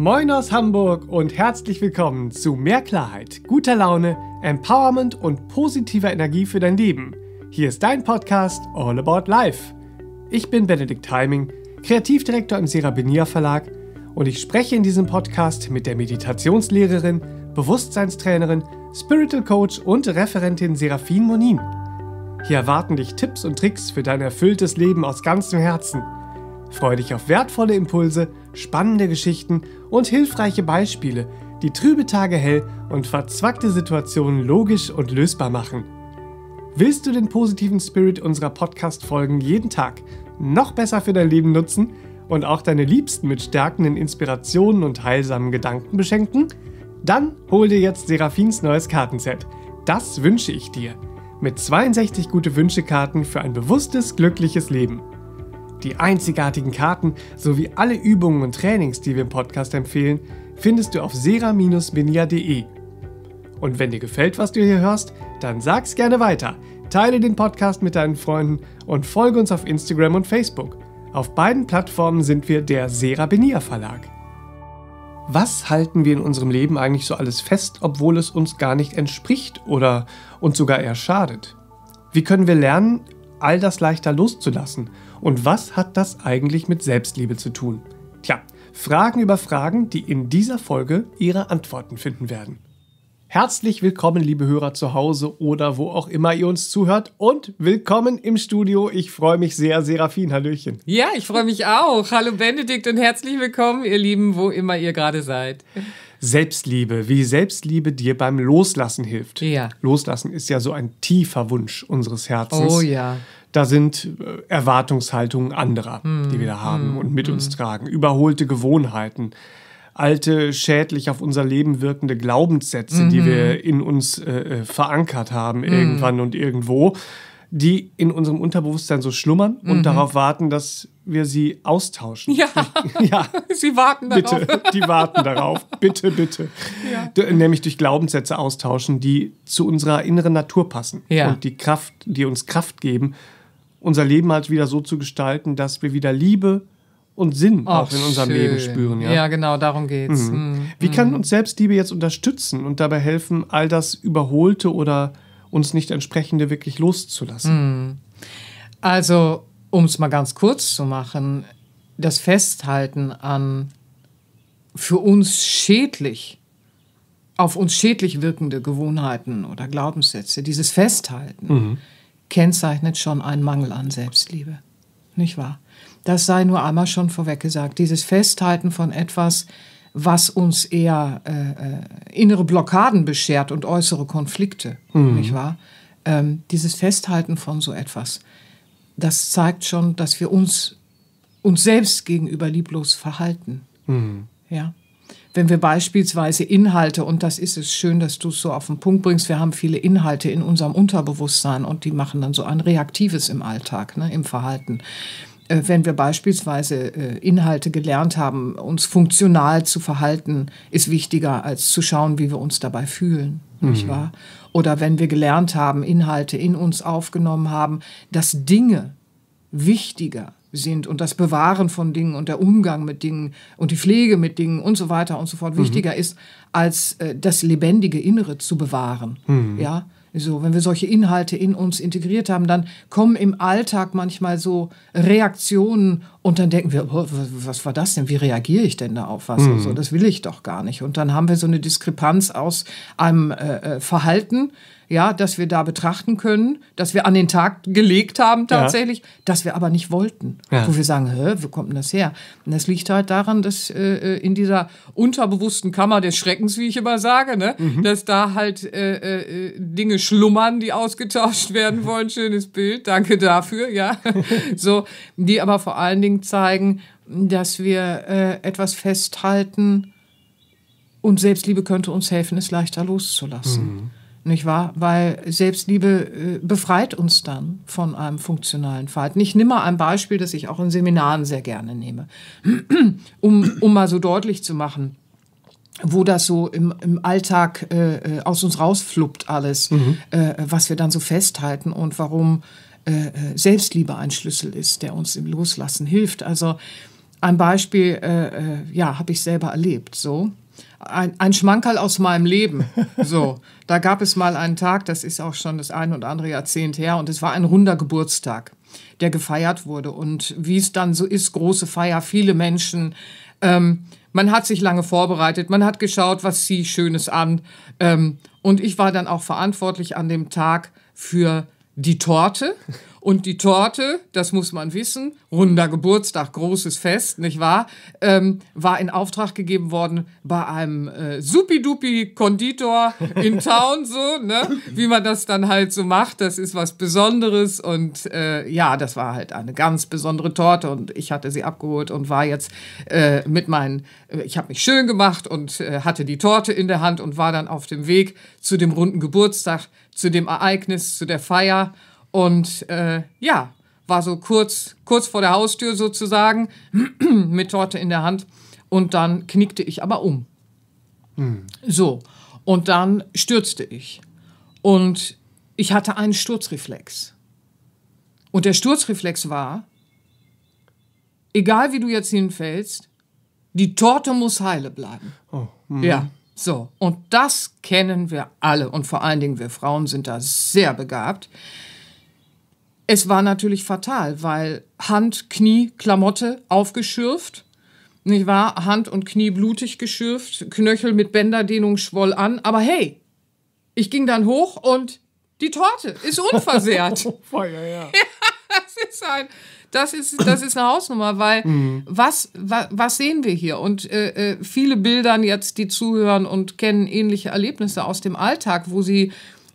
Moin aus Hamburg und herzlich willkommen zu Mehr Klarheit, guter Laune, Empowerment und positiver Energie für dein Leben. Hier ist dein Podcast All About Life. Ich bin Benedikt Heiming, Kreativdirektor im Serabinia Verlag und ich spreche in diesem Podcast mit der Meditationslehrerin, Bewusstseinstrainerin, Spiritual Coach und Referentin Serafin Monin. Hier erwarten dich Tipps und Tricks für dein erfülltes Leben aus ganzem Herzen. Freue dich auf wertvolle Impulse spannende Geschichten und hilfreiche Beispiele, die trübe Tage hell und verzwackte Situationen logisch und lösbar machen. Willst du den positiven Spirit unserer Podcast-Folgen jeden Tag noch besser für dein Leben nutzen und auch deine Liebsten mit stärkenden Inspirationen und heilsamen Gedanken beschenken? Dann hol dir jetzt Seraphins neues Kartenset. Das wünsche ich dir. Mit 62 gute Wünschekarten für ein bewusstes, glückliches Leben. Die einzigartigen Karten sowie alle Übungen und Trainings, die wir im Podcast empfehlen, findest du auf sera-benia.de. Und wenn dir gefällt, was du hier hörst, dann sag's gerne weiter. Teile den Podcast mit deinen Freunden und folge uns auf Instagram und Facebook. Auf beiden Plattformen sind wir der Sera Benia Verlag. Was halten wir in unserem Leben eigentlich so alles fest, obwohl es uns gar nicht entspricht oder uns sogar eher schadet? Wie können wir lernen, all das leichter loszulassen und was hat das eigentlich mit Selbstliebe zu tun? Tja, Fragen über Fragen, die in dieser Folge ihre Antworten finden werden. Herzlich willkommen, liebe Hörer zu Hause oder wo auch immer ihr uns zuhört und willkommen im Studio. Ich freue mich sehr, Serafin, hallöchen. Ja, ich freue mich auch. Hallo Benedikt und herzlich willkommen, ihr Lieben, wo immer ihr gerade seid. Selbstliebe, wie Selbstliebe dir beim Loslassen hilft. Ja. Loslassen ist ja so ein tiefer Wunsch unseres Herzens. Oh ja da sind äh, Erwartungshaltungen anderer, mm. die hm, wir da haben mm. und mit mm. uns tragen, überholte Gewohnheiten, alte, schädlich auf unser Leben wirkende Glaubenssätze, -hmm. die wir mhm. in uns äh, äh verankert haben irgendwann und irgendwo, die in unserem Unterbewusstsein so schlummern und mhm. darauf warten, dass wir sie austauschen. Ja, ja. sie warten darauf. Bitte, die warten darauf. Bitte, bitte. Ja. Nämlich durch Glaubenssätze austauschen, die zu unserer inneren Natur passen ja. und die Kraft, die uns Kraft geben, unser Leben halt wieder so zu gestalten, dass wir wieder Liebe und Sinn oh, auch in unserem schön. Leben spüren. Ja? ja, genau, darum geht's. Mhm. Mhm. Wie kann mhm. uns Selbstliebe jetzt unterstützen und dabei helfen, all das Überholte oder uns nicht entsprechende wirklich loszulassen? Mhm. Also, um es mal ganz kurz zu machen, das Festhalten an für uns schädlich, auf uns schädlich wirkende Gewohnheiten oder Glaubenssätze, dieses Festhalten mhm kennzeichnet schon einen Mangel an Selbstliebe. Nicht wahr? Das sei nur einmal schon vorweg gesagt. Dieses Festhalten von etwas, was uns eher äh, äh, innere Blockaden beschert und äußere Konflikte, mhm. nicht wahr? Ähm, dieses Festhalten von so etwas, das zeigt schon, dass wir uns uns selbst gegenüber lieblos verhalten. Mhm. Ja wenn wir beispielsweise Inhalte, und das ist es schön, dass du es so auf den Punkt bringst, wir haben viele Inhalte in unserem Unterbewusstsein und die machen dann so ein Reaktives im Alltag, ne, im Verhalten äh, wenn wir beispielsweise äh, Inhalte gelernt haben, uns funktional zu verhalten, ist wichtiger als zu schauen, wie wir uns dabei fühlen. Mhm. Nicht wahr? Oder wenn wir gelernt haben, Inhalte in uns aufgenommen haben, dass Dinge wichtiger sind und das Bewahren von Dingen und der Umgang mit Dingen und die Pflege mit Dingen und so weiter und so fort mhm. wichtiger ist, als äh, das lebendige Innere zu bewahren. Mhm. Ja, so, wenn wir solche Inhalte in uns integriert haben, dann kommen im Alltag manchmal so Reaktionen und dann denken wir, oh, was war das denn? Wie reagiere ich denn da auf was? Mhm. so, das will ich doch gar nicht. Und dann haben wir so eine Diskrepanz aus einem äh, äh Verhalten, ja, dass wir da betrachten können, dass wir an den Tag gelegt haben tatsächlich, ja. dass wir aber nicht wollten. Ja. Wo wir sagen, Hä, wo kommt denn das her? Und das liegt halt daran, dass äh, äh, in dieser unterbewussten Kammer des Schreckens, wie ich immer sage, ne, mhm. dass da halt äh, äh, Dinge schlummern, die ausgetauscht werden wollen. Schönes Bild, danke dafür, ja. so, die aber vor allen Dingen zeigen, dass wir äh, etwas festhalten und Selbstliebe könnte uns helfen, es leichter loszulassen. Mhm nicht wahr? Weil Selbstliebe äh, befreit uns dann von einem funktionalen Verhalten. Ich nehme mal ein Beispiel, das ich auch in Seminaren sehr gerne nehme, um, um mal so deutlich zu machen, wo das so im, im Alltag äh, äh aus uns rausfluppt alles, mhm. äh, was wir dann so festhalten und warum äh, äh, Selbstliebe ein Schlüssel ist, der uns im Loslassen hilft. Also ein Beispiel, ja, habe ich selber erlebt, so ein, ein Schmankerl aus meinem Leben. So, da gab es mal einen Tag, das ist auch schon das ein oder andere Jahrzehnt her, und es war ein runder Geburtstag, der gefeiert wurde. Und wie es dann so ist, große Feier, viele Menschen. Ähm, man hat sich lange vorbereitet, man hat geschaut, was sie Schönes an. Ähm, und ich war dann auch verantwortlich an dem Tag für die Torte und die Torte, das muss man wissen, runder Geburtstag, großes Fest, nicht wahr? Ähm, war in Auftrag gegeben worden bei einem äh, Supidupi-Konditor in Town, so, ne? Wie man das dann halt so macht. Das ist was Besonderes. Und äh, ja, das war halt eine ganz besondere Torte. Und ich hatte sie abgeholt und war jetzt äh, mit meinen, äh, ich habe mich schön gemacht und äh, hatte die Torte in der Hand und war dann auf dem Weg zu dem runden Geburtstag, zu dem Ereignis, zu der Feier. Und äh, ja, war so kurz, kurz vor der Haustür sozusagen, mit Torte in der Hand. Und dann knickte ich aber um. Mhm. So. Und dann stürzte ich. Und ich hatte einen Sturzreflex. Und der Sturzreflex war, egal wie du jetzt hinfällst, die Torte muss heile bleiben. Oh, mhm. ja, so. Und das kennen wir alle. Und vor allen Dingen wir Frauen sind da sehr begabt. Es war natürlich fatal, weil Hand, Knie, Klamotte aufgeschürft, nicht wahr? Hand und Knie blutig geschürft, Knöchel mit Bänderdehnung schwoll an. Aber hey, ich ging dann hoch und die Torte ist unversehrt. Oh, Feuer, ja. Das ist ein, das ist, das ist eine Hausnummer, weil mhm. was, was, was sehen wir hier? Und äh, äh, viele Bildern jetzt, die zuhören und kennen ähnliche Erlebnisse aus dem Alltag, wo sie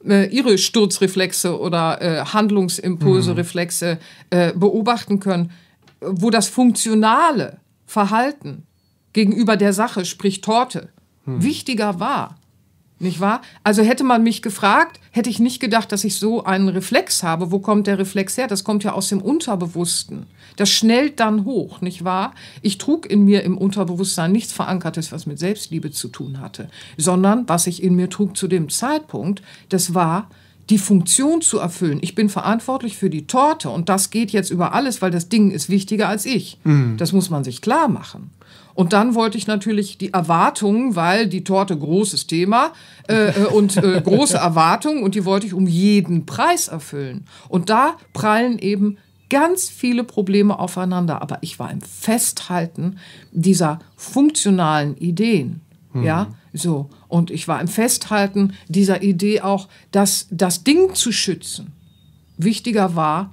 äh, ihre Sturzreflexe oder äh, Handlungsimpulse, mhm. Reflexe äh, beobachten können, wo das funktionale Verhalten gegenüber der Sache, sprich Torte, hm. wichtiger war nicht wahr? Also hätte man mich gefragt, hätte ich nicht gedacht, dass ich so einen Reflex habe. Wo kommt der Reflex her? Das kommt ja aus dem Unterbewussten. Das schnellt dann hoch, nicht wahr? Ich trug in mir im Unterbewusstsein nichts Verankertes, was mit Selbstliebe zu tun hatte, sondern was ich in mir trug zu dem Zeitpunkt, das war die Funktion zu erfüllen. Ich bin verantwortlich für die Torte und das geht jetzt über alles, weil das Ding ist wichtiger als ich. Mhm. Das muss man sich klar machen. Und dann wollte ich natürlich die Erwartungen, weil die Torte großes Thema äh, äh und äh, große Erwartungen und die wollte ich um jeden Preis erfüllen. Und da prallen eben ganz viele Probleme aufeinander. Aber ich war im Festhalten dieser funktionalen Ideen. Hm. Ja, so. Und ich war im Festhalten dieser Idee auch, dass das Ding zu schützen wichtiger war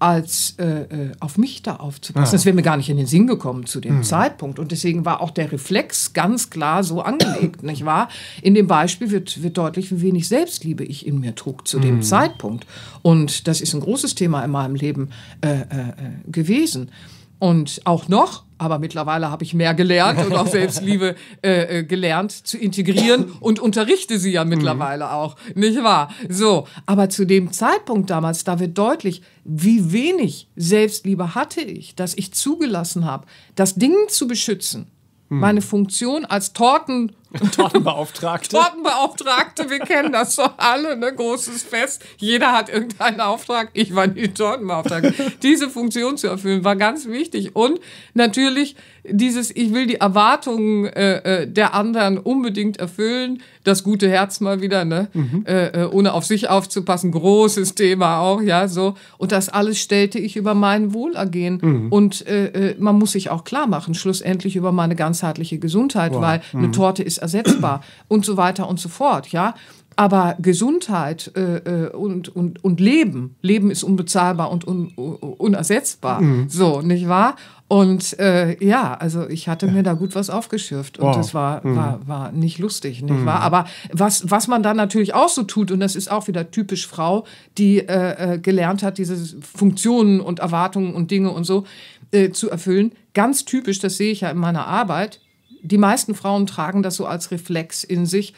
als äh, äh, auf mich da aufzupassen. Ja. Das wäre mir gar nicht in den Sinn gekommen zu dem mhm. Zeitpunkt. Und deswegen war auch der Reflex ganz klar so angelegt. nicht wahr? In dem Beispiel wird, wird deutlich, wie wenig Selbstliebe ich in mir trug zu mhm. dem hm. Zeitpunkt. Und das ist ein großes Thema in meinem Leben äh, äh, äh gewesen. Und auch noch, aber mittlerweile habe ich mehr gelernt und auch Selbstliebe äh, äh, gelernt zu integrieren und unterrichte sie ja mittlerweile mhm. auch, nicht wahr? So, aber zu dem Zeitpunkt damals, da wird deutlich, wie wenig Selbstliebe hatte ich, dass ich zugelassen habe, das Ding zu beschützen, mhm. meine Funktion als Torten Tortenbeauftragte. Tortenbeauftragte, wir kennen das doch alle, ne? Großes Fest. Jeder hat irgendeinen Auftrag. Ich war die Tortenbeauftragte. Diese Funktion zu erfüllen war ganz wichtig. Und natürlich dieses, ich will die Erwartungen äh, äh der anderen unbedingt erfüllen. Das gute Herz mal wieder, ne? Mhm. Äh, äh, ohne auf sich aufzupassen. Großes Thema auch, ja, so. Und das alles stellte ich über mein Wohlergehen. Mhm. Und äh, äh man muss sich auch klar machen, schlussendlich über meine ganzheitliche Gesundheit, wow. weil eine mhm. Torte ist ersetzbar und so weiter und so fort, ja. Aber Gesundheit äh, äh und, und, und Leben, Leben ist unbezahlbar und un, unersetzbar. Mhm. So, nicht wahr? Und äh, ja, also ich hatte mir da gut was aufgeschürft und wow. das war, mhm. war, war nicht lustig, nicht mhm. wahr? Aber was, was man dann natürlich auch so tut, und das ist auch wieder typisch Frau, die äh, äh gelernt hat, diese Funktionen und Erwartungen und Dinge und so äh, zu erfüllen, ganz typisch, das sehe ich ja in meiner Arbeit, die meisten Frauen tragen das so als Reflex in sich.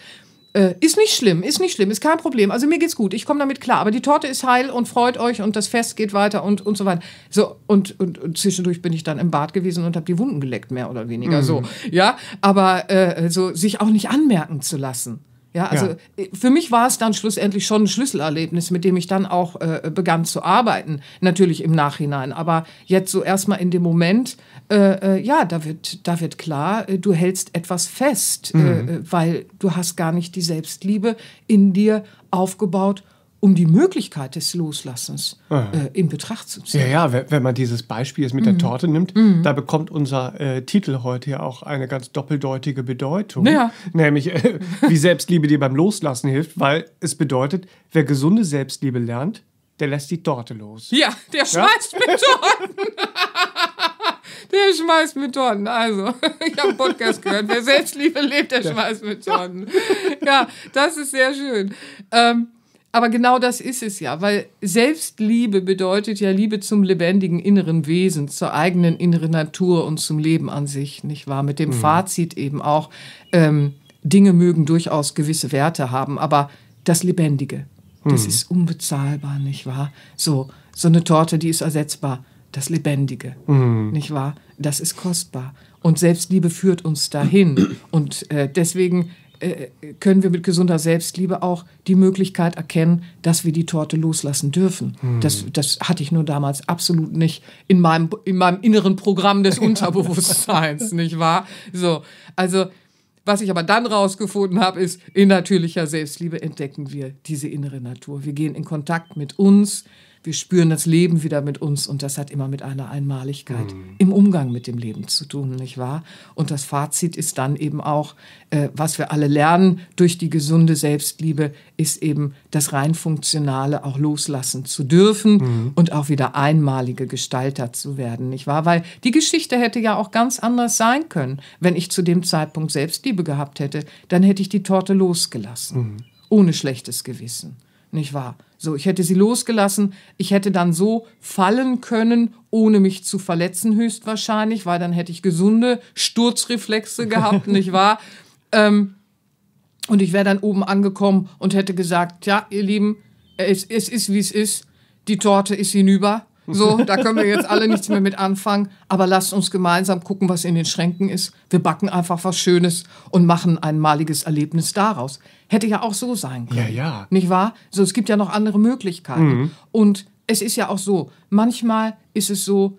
Äh, ist nicht schlimm, ist nicht schlimm, ist kein Problem. Also mir geht's gut, ich komme damit klar. Aber die Torte ist heil und freut euch und das Fest geht weiter und, und so weiter. So, und, und, und zwischendurch bin ich dann im Bad gewesen und habe die Wunden geleckt, mehr oder weniger. Mhm. So, ja. Aber äh, so sich auch nicht anmerken zu lassen. Ja, also ja. Äh, für mich war es dann schlussendlich schon ein Schlüsselerlebnis, mit dem ich dann auch äh, begann zu arbeiten. Natürlich im Nachhinein, aber jetzt so erstmal in dem Moment, äh, äh, ja, da wird, da wird klar, äh, du hältst etwas fest, äh, mhm. weil du hast gar nicht die Selbstliebe in dir aufgebaut um die Möglichkeit des Loslassens ah. äh, in Betracht zu ziehen. Ja, ja, wenn man dieses Beispiel jetzt mit mhm. der Torte nimmt, mhm. da bekommt unser äh, Titel heute ja auch eine ganz doppeldeutige Bedeutung. Ja. Nämlich, äh, wie Selbstliebe dir beim Loslassen hilft, weil es bedeutet, wer gesunde Selbstliebe lernt, der lässt die Torte los. Ja, der schmeißt ja? mit Torten. Der schmeißt mit Torten. Also, ich habe einen Podcast gehört. Wer Selbstliebe lebt, der schmeißt mit Torten. Ja, das ist sehr schön. Ähm, aber genau das ist es ja, weil Selbstliebe bedeutet ja Liebe zum lebendigen inneren Wesen, zur eigenen inneren Natur und zum Leben an sich, nicht wahr? Mit dem mhm. Fazit eben auch, ähm, Dinge mögen durchaus gewisse Werte haben, aber das Lebendige, mhm. das ist unbezahlbar, nicht wahr? So, so eine Torte, die ist ersetzbar. Das Lebendige, mhm. nicht wahr? Das ist kostbar. Und Selbstliebe führt uns dahin. Und äh, deswegen äh, können wir mit gesunder Selbstliebe auch die Möglichkeit erkennen, dass wir die Torte loslassen dürfen. Hm. Das, das hatte ich nur damals absolut nicht in meinem, in meinem inneren Programm des Unterbewusstseins, nicht wahr? So, also was ich aber dann rausgefunden habe, ist, in natürlicher Selbstliebe entdecken wir diese innere Natur. Wir gehen in Kontakt mit uns, wir spüren das Leben wieder mit uns und das hat immer mit einer Einmaligkeit mhm. im Umgang mit dem Leben zu tun, nicht wahr? Und das Fazit ist dann eben auch, äh, was wir alle lernen durch die gesunde Selbstliebe, ist eben das rein funktionale auch loslassen zu dürfen mhm. und auch wieder einmalige Gestalter zu werden, nicht wahr? Weil die Geschichte hätte ja auch ganz anders sein können, wenn ich zu dem Zeitpunkt Selbstliebe gehabt hätte, dann hätte ich die Torte losgelassen, mhm. ohne schlechtes Gewissen, nicht wahr? So, ich hätte sie losgelassen. Ich hätte dann so fallen können, ohne mich zu verletzen, höchstwahrscheinlich, weil dann hätte ich gesunde Sturzreflexe gehabt, nicht wahr? Ähm, und ich wäre dann oben angekommen und hätte gesagt: Ja, ihr Lieben, es, es ist wie es ist. Die Torte ist hinüber. So, da können wir jetzt alle nichts mehr mit anfangen. Aber lasst uns gemeinsam gucken, was in den Schränken ist. Wir backen einfach was Schönes und machen ein maliges Erlebnis daraus. Hätte ja auch so sein können. Ja, ja. Nicht wahr? So, es gibt ja noch andere Möglichkeiten. Mhm. Und es ist ja auch so, manchmal ist es so,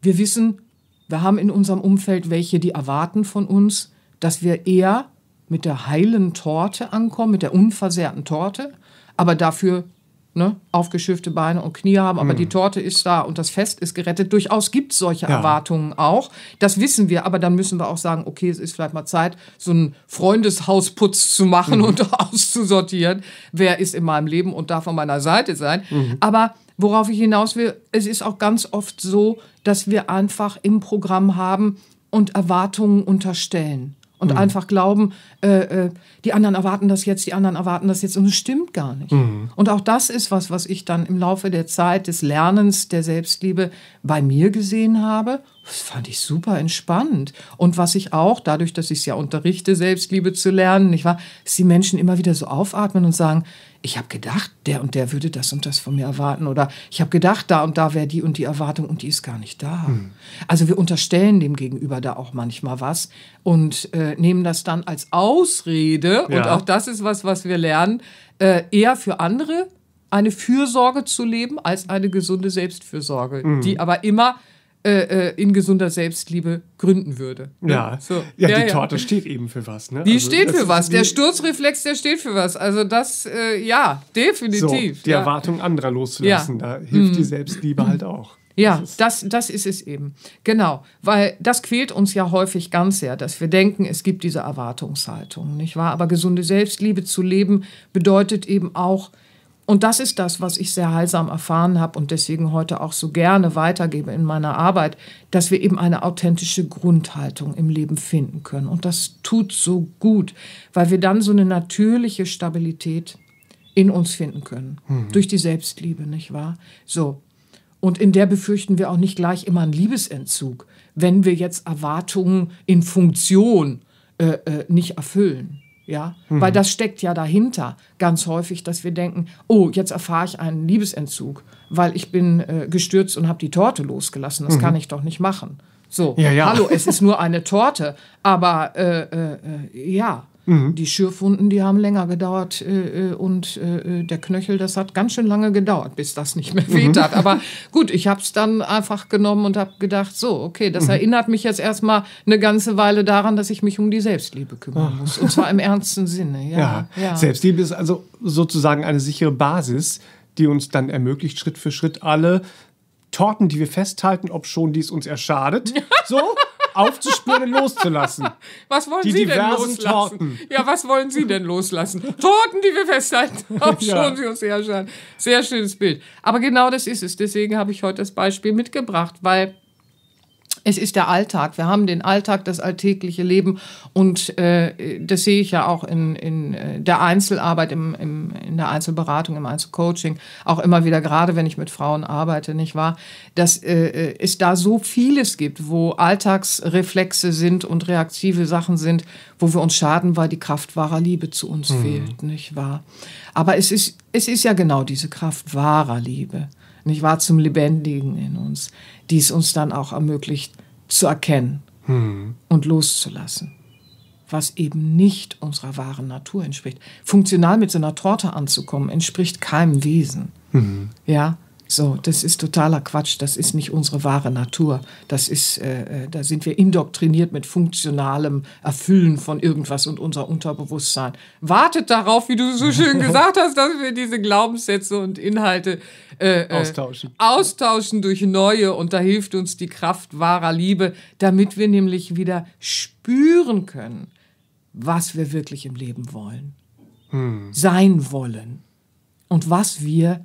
wir wissen, wir haben in unserem Umfeld welche, die erwarten von uns, dass wir eher mit der heilen Torte ankommen, mit der unversehrten Torte, aber dafür ne, aufgeschürfte Beine und Knie haben, aber mhm. die Torte ist da und das Fest ist gerettet. Durchaus gibt es solche ja. Erwartungen auch. Das wissen wir, aber dann müssen wir auch sagen, okay, es ist vielleicht mal Zeit, so einen Freundeshausputz zu machen mhm. und auszusortieren. Wer ist in meinem Leben und darf an meiner Seite sein? Mhm. Aber worauf ich hinaus will, es ist auch ganz oft so, dass wir einfach im Programm haben und Erwartungen unterstellen und mhm. einfach glauben, äh, äh, die anderen erwarten das jetzt, die anderen erwarten das jetzt und es stimmt gar nicht. Mhm. Und auch das ist was, was ich dann im Laufe der Zeit des Lernens der Selbstliebe bei mir gesehen habe das fand ich super entspannt. Und was ich auch, dadurch, dass ich es ja unterrichte, Selbstliebe zu lernen, nicht wahr, dass die Menschen immer wieder so aufatmen und sagen, ich habe gedacht, der und der würde das und das von mir erwarten. Oder ich habe gedacht, da und da wäre die und die Erwartung und die ist gar nicht da. Hm. Also wir unterstellen dem Gegenüber da auch manchmal was und äh, nehmen das dann als Ausrede. Ja. Und auch das ist was, was wir lernen, äh, eher für andere eine Fürsorge zu leben als eine gesunde Selbstfürsorge, mhm. die aber immer äh, äh, in gesunder Selbstliebe gründen würde. Ne? Ja, so. ja, ja die ja. Torte steht eben für was. Ne? Die also steht für was. Der Sturzreflex, der steht für was. Also das, äh, ja, definitiv. So, die ja. Erwartung anderer loszulassen, da hilft mhm. die hm. Selbstliebe halt auch. Ja, das, das, das ist es eben. Genau, weil das quält uns ja häufig ganz sehr, dass wir denken, es gibt diese Erwartungshaltung, nicht wahr? Aber gesunde Selbstliebe zu leben bedeutet eben auch, und das ist das, was ich sehr heilsam erfahren habe und deswegen heute auch so gerne weitergebe in meiner Arbeit, dass wir eben eine authentische Grundhaltung im Leben finden können. Und das tut so gut, weil wir dann so eine natürliche Stabilität in uns finden können. Mhm. Durch die Selbstliebe, nicht wahr? So. Und in der befürchten wir auch nicht gleich immer einen Liebesentzug, wenn wir jetzt Erwartungen in Funktion äh, äh, nicht erfüllen. Ja, mhm. weil das steckt ja dahinter ganz häufig, dass wir denken, oh, jetzt erfahre ich einen Liebesentzug, weil ich bin äh, gestürzt und habe die Torte losgelassen. Das mhm. kann ich doch nicht machen. So, ja, ja. hallo, es ist nur eine Torte, aber äh, äh, äh ja, Mhm. Die Schürfwunden, die haben länger gedauert äh, äh und äh, äh, der Knöchel, das hat ganz schön lange gedauert, bis das nicht mehr weht hat. Mhm. Aber gut, ich habe es dann einfach genommen und habe gedacht, so, okay, das mhm. erinnert mich jetzt erstmal eine ganze Weile daran, dass ich mich um die Selbstliebe kümmern ah. muss. Und zwar im ernsten Sinne. Ja, ja, ja. Selbstliebe ist also sozusagen eine sichere Basis, die uns dann ermöglicht, Schritt für Schritt alle Torten, die wir festhalten, ob schon dies uns erschadet. So, aufzuspüren und loszulassen. Was wollen die Sie denn loslassen? Torten. Ja, was wollen Sie denn loslassen? Toten, die wir festhalten. Auch ja. schon Sie Sehr schönes Bild. Aber genau das ist es. Deswegen habe ich heute das Beispiel mitgebracht, weil es ist der Alltag. Wir haben den Alltag, das alltägliche Leben und äh, das sehe ich ja auch in, in äh, der Einzelarbeit, im, im, in der Einzelberatung, im Einzelcoaching, auch immer wieder, gerade wenn ich mit Frauen arbeite, nicht wahr, dass äh, äh, es da so vieles gibt, wo Alltagsreflexe sind und reaktive Sachen sind, wo wir uns schaden, weil die Kraft wahrer Liebe zu uns mhm. fehlt, nicht wahr? Aber es ist, es ist ja genau diese Kraft wahrer Liebe nicht wahr, zum Lebendigen in uns, die es uns dann auch ermöglicht zu erkennen hm. und loszulassen, was eben nicht unserer wahren Natur entspricht. Funktional mit so einer Torte anzukommen, entspricht keinem Wesen. Hm. Ja, so, das ist totaler Quatsch. Das ist nicht unsere wahre Natur. Das ist, äh, äh, da sind wir indoktriniert mit funktionalem Erfüllen von irgendwas und unser Unterbewusstsein wartet darauf, wie du so schön gesagt hast, dass wir diese Glaubenssätze und Inhalte äh, äh, austauschen. austauschen durch neue. Und da hilft uns die Kraft wahrer Liebe, damit wir nämlich wieder spüren können, was wir wirklich im Leben wollen, hm. sein wollen und was wir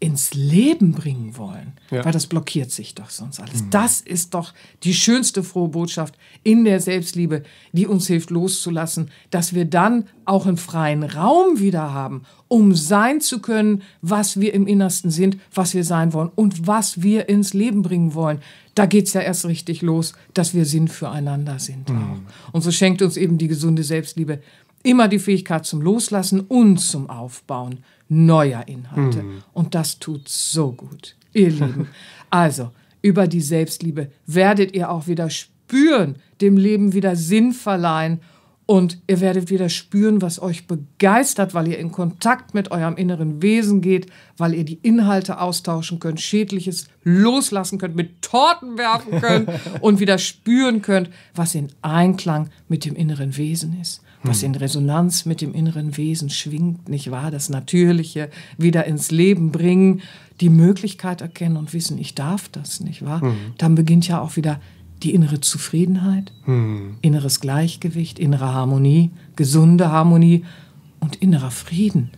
ins Leben bringen wollen, ja. weil das blockiert sich doch sonst alles. Mhm. Das ist doch die schönste frohe Botschaft in der Selbstliebe, die uns hilft loszulassen, dass wir dann auch einen freien Raum wieder haben, um sein zu können, was wir im Innersten sind, was wir sein wollen und was wir ins Leben bringen wollen. Da geht es ja erst richtig los, dass wir Sinn füreinander sind. Mhm. Und so schenkt uns eben die gesunde Selbstliebe immer die Fähigkeit zum Loslassen und zum Aufbauen neuer Inhalte. Mhm. Und das tut so gut, ihr Lieben. Also, über die Selbstliebe werdet ihr auch wieder spüren, dem Leben wieder Sinn verleihen und ihr werdet wieder spüren, was euch begeistert, weil ihr in Kontakt mit eurem inneren Wesen geht, weil ihr die Inhalte austauschen könnt, Schädliches loslassen könnt, mit Torten werfen könnt und wieder spüren könnt, was in Einklang mit dem inneren Wesen ist was hm. in Resonanz mit dem inneren Wesen schwingt, nicht wahr? Das Natürliche wieder ins Leben bringen, die Möglichkeit erkennen und wissen, ich darf das, nicht wahr? Mhm. Dann beginnt ja auch wieder die innere Zufriedenheit, mhm. inneres Gleichgewicht, innere Harmonie, gesunde Harmonie und innerer Frieden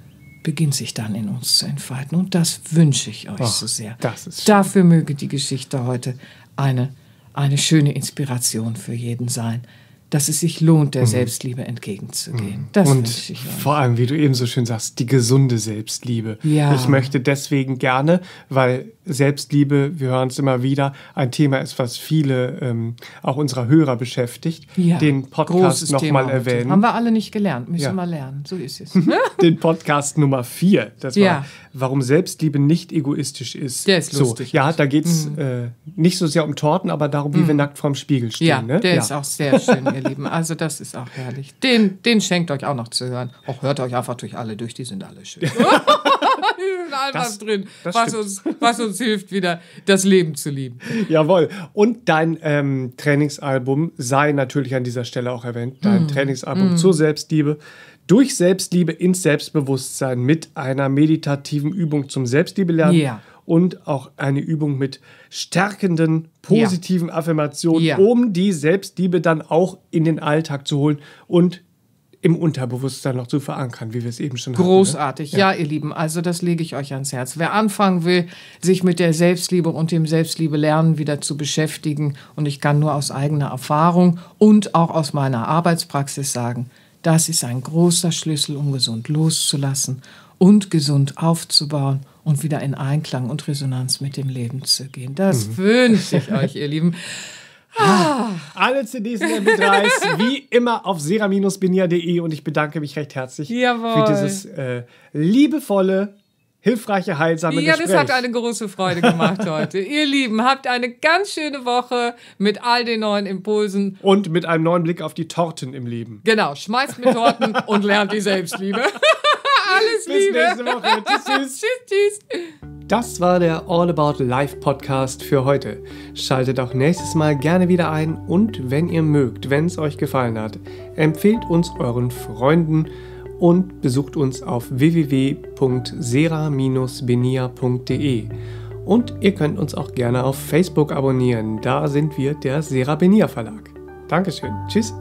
beginnt sich dann in uns zu entfalten. Und das wünsche ich euch Och, so sehr. Dafür möge die Geschichte heute eine, eine schöne Inspiration für jeden sein dass es sich lohnt, der mhm. Selbstliebe entgegenzugehen. Mhm. und vor allem, wie du eben so schön sagst, die gesunde Selbstliebe. Ja. Ich möchte deswegen gerne, weil Selbstliebe, wir hören es immer wieder, ein Thema ist, was viele ähm, auch unserer Hörer beschäftigt, ja. den Podcast nochmal erwähnen. Haben wir alle nicht gelernt, müssen ja. wir lernen, so ist es. den Podcast Nummer vier. das war, ja. warum Selbstliebe nicht egoistisch ist. Der ist so, lustig. Ja, da geht es mhm. äh, nicht so sehr um Torten, aber darum, wie mhm. wir nackt vorm Spiegel stehen. Ja, ne? der ist auch sehr schön, Lieben. Also das ist auch herrlich. Den, den schenkt euch auch noch zu hören. Auch hört euch einfach durch alle durch, die sind alle schön. was drin, was uns, was uns hilft, wieder das Leben zu lieben. Jawohl. Und dein ähm, Trainingsalbum sei natürlich an dieser Stelle auch erwähnt. Dein mm. Trainingsalbum mm. zur Selbstliebe durch Selbstliebe ins Selbstbewusstsein mit einer meditativen Übung zum Selbstliebelernen yeah und auch eine Übung mit stärkenden, positiven ja. Affirmationen, ja. um die Selbstliebe dann auch in den Alltag zu holen und im Unterbewusstsein noch zu verankern, wie wir es eben schon ne? Großartig. hatten. Großartig, ne? ja. ja, ihr Lieben, also das lege ich euch ans Herz. Wer anfangen will, sich mit der Selbstliebe und dem Selbstliebelernen wieder zu beschäftigen, und ich kann nur aus eigener Erfahrung und auch aus meiner Arbeitspraxis sagen, das ist ein großer Schlüssel, um gesund loszulassen und gesund aufzubauen und wieder in Einklang und Resonanz mit dem Leben zu gehen. Das mhm. wünsche ich euch, ihr Lieben. Ah. Alle CDs und MP3s wie immer auf sera-benia.de und ich bedanke mich recht herzlich Jawohl. für dieses äh, liebevolle, hilfreiche, heilsame ja, Gespräch. Ja, das hat eine große Freude gemacht heute. Ihr Lieben, habt eine ganz schöne Woche mit all den neuen Impulsen. Und mit einem neuen Blick auf die Torten im Leben. Genau, schmeißt mit Torten und lernt die Selbstliebe. Alles Bis Liebe. Bis nächste Woche. Tschüss, tschüss. tschüss, Das war der All About Life Podcast für heute. Schaltet auch nächstes Mal gerne wieder ein und wenn ihr mögt, wenn es euch gefallen hat, empfehlt uns euren Freunden und besucht uns auf www.sera-benia.de. Und ihr könnt uns auch gerne auf Facebook abonnieren. Da sind wir der Sera Benia Verlag. Dankeschön. Tschüss.